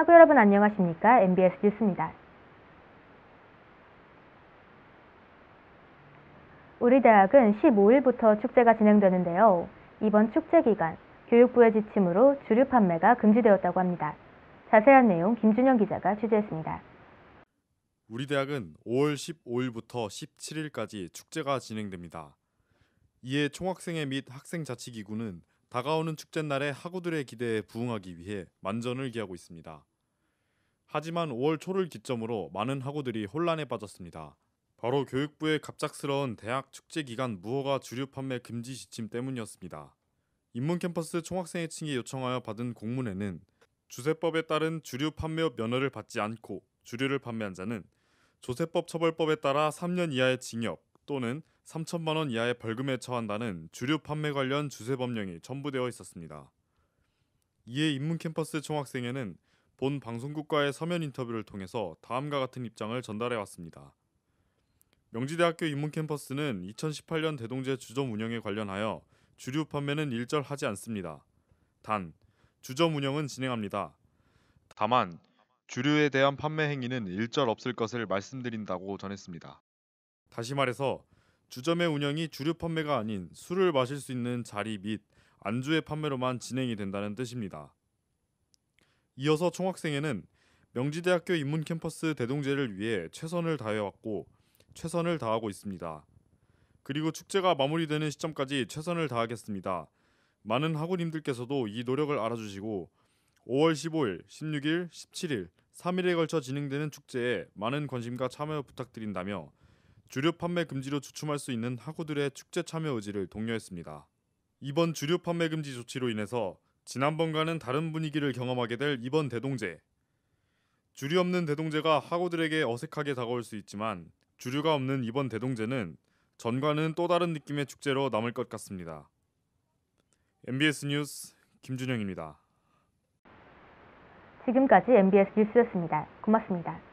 학우 여러분 안녕하십니까? MBS 뉴스입니다. 우리 대학은 15일부터 축제가 진행되는데요. 이번 축제 기간 교육부의 지침으로 주류 판매가 금지되었다고 합니다. 자세한 내용 김준영 기자가 취재했습니다. 우리 대학은 5월 15일부터 17일까지 축제가 진행됩니다. 이에 총학생회 및 학생자치기구는 다가오는 축제 날에 학우들의 기대에 부응하기 위해 만전을 기하고 있습니다. 하지만 5월 초를 기점으로 많은 학우들이 혼란에 빠졌습니다. 바로 교육부의 갑작스러운 대학 축제 기간 무허가 주류 판매 금지 지침 때문이었습니다. 인문캠퍼스 총학생회층이 요청하여 받은 공문에는 주세법에 따른 주류 판매업 면허를 받지 않고 주류를 판매한 자는 조세법 처벌법에 따라 3년 이하의 징역 또는 3천만 원 이하의 벌금에 처한다는 주류 판매 관련 주세 법령이 첨부되어 있었습니다. 이에 인문캠퍼스 총학생회는 본 방송국과의 서면 인터뷰를 통해서 다음과 같은 입장을 전달해 왔습니다. 명지대학교 인문캠퍼스는 2018년 대동제 주점 운영에 관련하여 주류 판매는 일절하지 않습니다. 단, 주점 운영은 진행합니다. 다만 주류에 대한 판매 행위는 일절 없을 것을 말씀드린다고 전했습니다. 다시 말해서 주점의 운영이 주류 판매가 아닌 술을 마실 수 있는 자리 및 안주의 판매로만 진행이 된다는 뜻입니다. 이어서 총학생회는 명지대학교 인문 캠퍼스 대동제를 위해 최선을 다해왔고 최선을 다하고 있습니다. 그리고 축제가 마무리되는 시점까지 최선을 다하겠습니다. 많은 학우님들께서도 이 노력을 알아주시고 5월 15일, 16일, 17일, 3일에 걸쳐 진행되는 축제에 많은 관심과 참여 부탁드린다며 주류 판매 금지로 주춤할 수 있는 학우들의 축제 참여 의지를 독려했습니다. 이번 주류 판매 금지 조치로 인해서 지난번과는 다른 분위기를 경험하게 될 이번 대동제. 주류 없는 대동제가 학우들에게 어색하게 다가올 수 있지만 주류가 없는 이번 대동제는 전과는 또 다른 느낌의 축제로 남을 것 같습니다. MBS 뉴스 김준영입니다. 지금까지 MBS 뉴스였습니다. 고맙습니다.